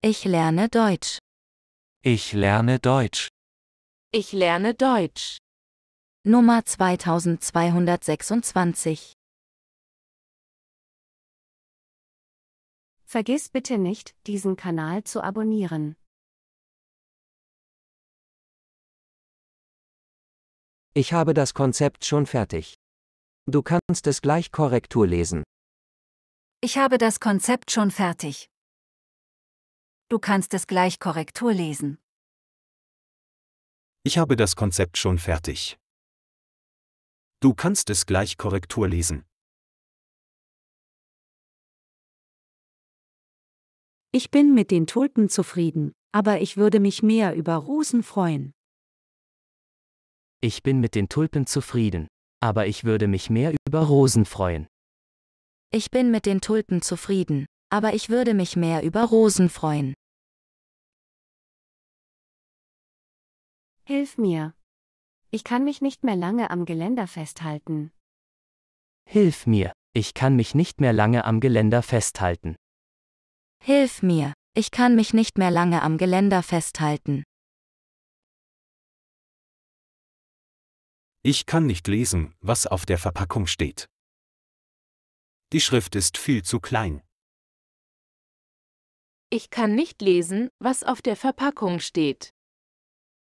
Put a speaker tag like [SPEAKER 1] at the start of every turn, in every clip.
[SPEAKER 1] Ich lerne Deutsch.
[SPEAKER 2] Ich lerne Deutsch.
[SPEAKER 1] Ich lerne Deutsch. Nummer 2226. Vergiss bitte nicht, diesen Kanal zu abonnieren. Ich
[SPEAKER 2] habe das Konzept schon fertig. Du kannst es gleich Korrektur lesen.
[SPEAKER 1] Ich habe das Konzept schon fertig du kannst es gleich Korrektur lesen.
[SPEAKER 3] Ich habe das Konzept schon fertig. Du kannst es gleich Korrektur lesen.
[SPEAKER 1] Ich bin mit den Tulpen zufrieden, aber ich würde mich mehr über Rosen freuen.
[SPEAKER 2] Ich bin mit den Tulpen zufrieden, aber ich würde mich mehr über Rosen freuen.
[SPEAKER 1] Ich bin mit den Tulpen zufrieden, aber ich würde mich mehr über Rosen freuen. Hilf mir. Ich kann mich nicht mehr lange am Geländer festhalten.
[SPEAKER 2] Hilf mir. Ich kann mich nicht mehr lange am Geländer festhalten.
[SPEAKER 1] Hilf mir. Ich kann mich nicht mehr lange am Geländer festhalten.
[SPEAKER 3] Ich kann nicht lesen, was auf der Verpackung steht. Die Schrift ist viel zu klein.
[SPEAKER 1] Ich kann nicht lesen, was auf der Verpackung steht.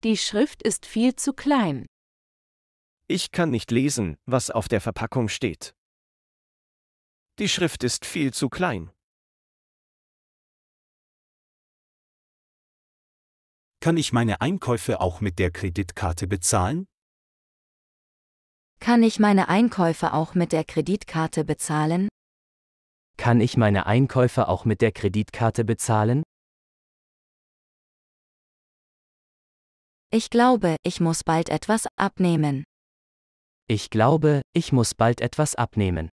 [SPEAKER 1] Die Schrift ist viel zu klein.
[SPEAKER 3] Ich kann nicht lesen, was auf der Verpackung steht. Die Schrift ist viel zu klein. Kann ich meine Einkäufe auch mit der Kreditkarte bezahlen?
[SPEAKER 1] Kann ich meine Einkäufe auch mit der Kreditkarte bezahlen?
[SPEAKER 2] Kann ich meine Einkäufe auch mit der Kreditkarte bezahlen?
[SPEAKER 1] Ich glaube, ich muss bald etwas abnehmen.
[SPEAKER 2] Ich glaube, ich muss bald etwas abnehmen.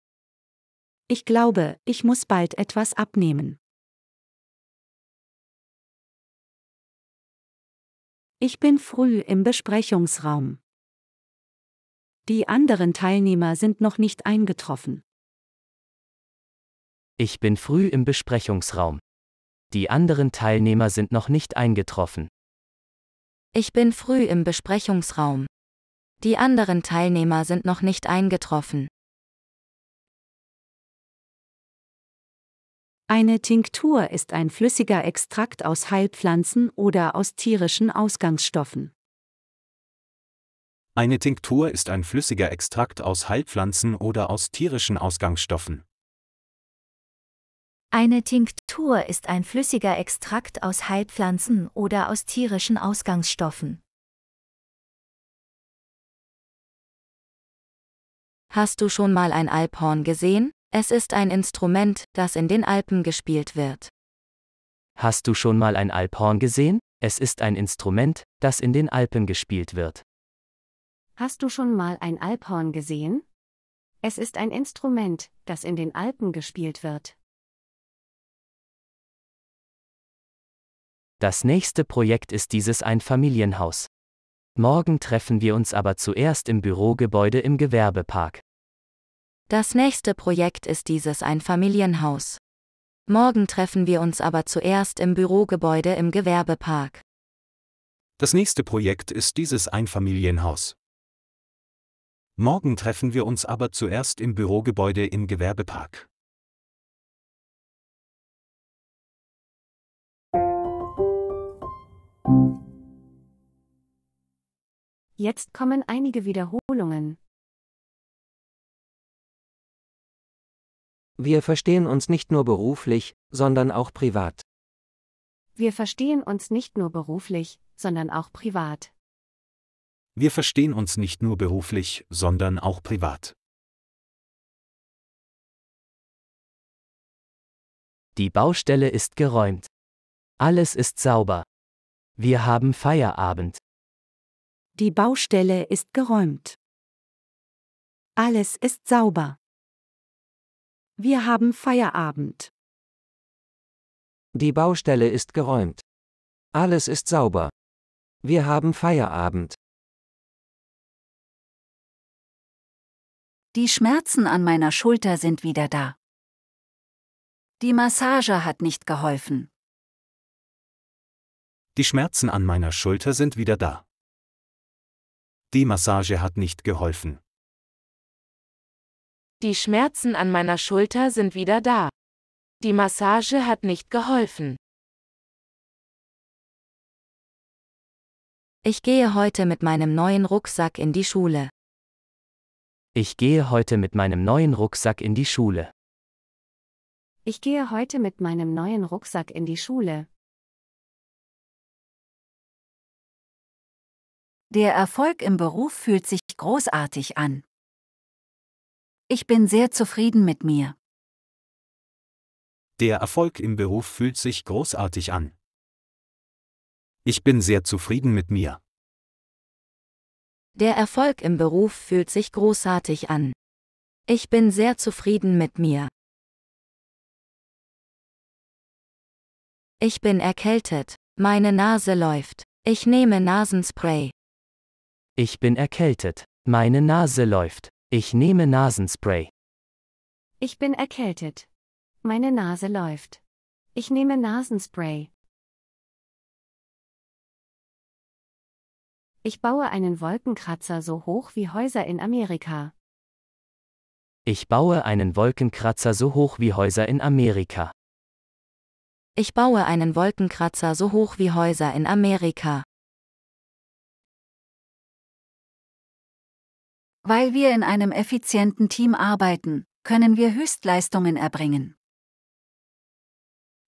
[SPEAKER 1] Ich glaube, ich muss bald etwas abnehmen. Ich bin früh im Besprechungsraum. Die anderen Teilnehmer sind noch nicht eingetroffen.
[SPEAKER 2] Ich bin früh im Besprechungsraum. Die anderen Teilnehmer sind noch nicht eingetroffen.
[SPEAKER 1] Ich bin früh im Besprechungsraum. Die anderen Teilnehmer sind noch nicht eingetroffen. Eine Tinktur ist ein flüssiger Extrakt aus Heilpflanzen oder aus tierischen Ausgangsstoffen.
[SPEAKER 3] Eine Tinktur ist ein flüssiger Extrakt aus Heilpflanzen oder aus tierischen Ausgangsstoffen.
[SPEAKER 1] Eine Tinktur ist ein flüssiger Extrakt aus Heilpflanzen oder aus tierischen Ausgangsstoffen. Hast du schon mal ein Alphorn gesehen? Es ist ein Instrument, das in den Alpen gespielt wird.
[SPEAKER 2] Hast du schon mal ein Alphorn gesehen? Es ist ein Instrument, das in den Alpen gespielt wird.
[SPEAKER 1] Hast du schon mal ein Alphorn gesehen? Es ist ein Instrument, das in den Alpen gespielt wird.
[SPEAKER 2] Das nächste Projekt ist dieses Einfamilienhaus. Morgen treffen wir uns aber zuerst im Bürogebäude im Gewerbepark.
[SPEAKER 1] Das nächste Projekt ist dieses Einfamilienhaus. Morgen treffen wir uns aber zuerst im Bürogebäude im Gewerbepark.
[SPEAKER 3] Das nächste Projekt ist dieses Einfamilienhaus. Morgen treffen wir uns aber zuerst im Bürogebäude im Gewerbepark.
[SPEAKER 1] Jetzt kommen einige Wiederholungen.
[SPEAKER 2] Wir verstehen
[SPEAKER 3] uns nicht nur beruflich, sondern auch privat.
[SPEAKER 1] Wir verstehen uns nicht nur beruflich, sondern auch privat.
[SPEAKER 3] Wir verstehen uns nicht nur beruflich, sondern auch privat.
[SPEAKER 2] Die Baustelle ist geräumt. Alles ist sauber. Wir haben Feierabend.
[SPEAKER 1] Die Baustelle ist geräumt. Alles ist sauber. Wir haben Feierabend. Die Baustelle ist geräumt. Alles ist sauber. Wir haben Feierabend. Die Schmerzen an meiner Schulter sind wieder da. Die Massage hat nicht geholfen.
[SPEAKER 3] Die Schmerzen an meiner Schulter sind wieder da. Die Massage hat nicht geholfen.
[SPEAKER 1] Die Schmerzen an meiner Schulter sind wieder da. Die Massage hat nicht geholfen. Ich gehe heute mit meinem neuen Rucksack in die Schule.
[SPEAKER 2] Ich gehe heute mit meinem neuen Rucksack in die Schule.
[SPEAKER 1] Ich gehe heute mit meinem neuen Rucksack in die Schule. Der Erfolg im Beruf fühlt sich großartig an. Ich bin sehr zufrieden mit mir.
[SPEAKER 3] Der Erfolg im Beruf fühlt sich großartig an. Ich bin sehr zufrieden mit mir.
[SPEAKER 1] Der Erfolg im Beruf fühlt sich großartig an. Ich bin sehr zufrieden mit mir. Ich bin erkältet. Meine Nase läuft. Ich nehme Nasenspray.
[SPEAKER 2] Ich bin erkältet. Meine Nase läuft. Ich nehme Nasenspray.
[SPEAKER 1] Ich bin erkältet. Meine Nase läuft. Ich nehme Nasenspray. Ich baue einen Wolkenkratzer so hoch wie Häuser in Amerika.
[SPEAKER 2] Ich baue einen Wolkenkratzer so hoch wie Häuser in Amerika.
[SPEAKER 1] Ich baue einen Wolkenkratzer so hoch wie Häuser in Amerika. Weil wir in einem effizienten Team arbeiten, können wir Höchstleistungen erbringen.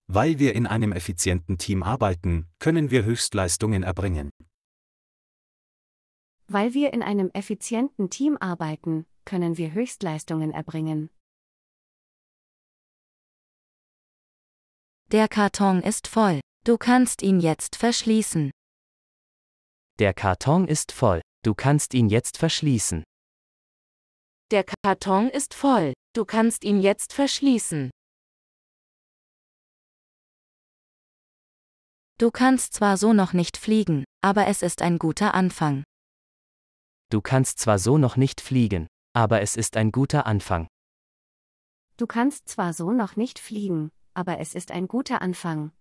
[SPEAKER 3] Weil wir in einem effizienten Team arbeiten, können wir Höchstleistungen erbringen.
[SPEAKER 1] Weil wir in einem effizienten Team arbeiten, können wir Höchstleistungen erbringen. Der Karton ist voll. Du kannst ihn jetzt verschließen.
[SPEAKER 2] Der Karton ist voll. Du kannst ihn jetzt verschließen.
[SPEAKER 1] Der Karton ist voll. Du kannst ihn jetzt verschließen. Du kannst zwar so noch nicht fliegen, aber es ist ein guter Anfang.
[SPEAKER 2] Du kannst zwar so noch nicht fliegen, aber es ist ein guter Anfang.
[SPEAKER 1] Du kannst zwar so noch nicht fliegen, aber es ist ein guter Anfang.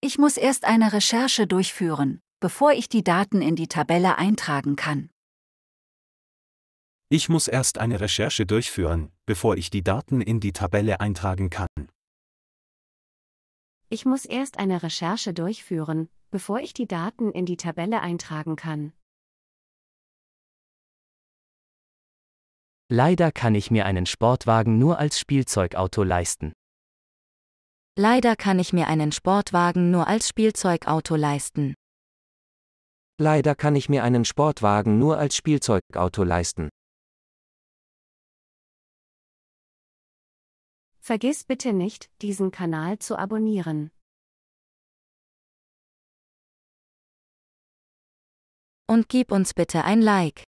[SPEAKER 1] Ich muss erst eine Recherche durchführen bevor ich die Daten in die Tabelle eintragen kann.
[SPEAKER 3] Ich muss erst eine Recherche durchführen, bevor ich die Daten in die Tabelle eintragen kann.
[SPEAKER 1] Ich muss erst eine Recherche durchführen, bevor ich die Daten in die Tabelle eintragen kann.
[SPEAKER 2] Leider kann ich mir einen Sportwagen nur als Spielzeugauto leisten.
[SPEAKER 1] Leider kann ich mir einen Sportwagen nur als Spielzeugauto leisten.
[SPEAKER 2] Leider kann ich mir einen Sportwagen nur als Spielzeugauto leisten.
[SPEAKER 1] Vergiss bitte nicht, diesen Kanal zu abonnieren. Und gib uns bitte ein Like.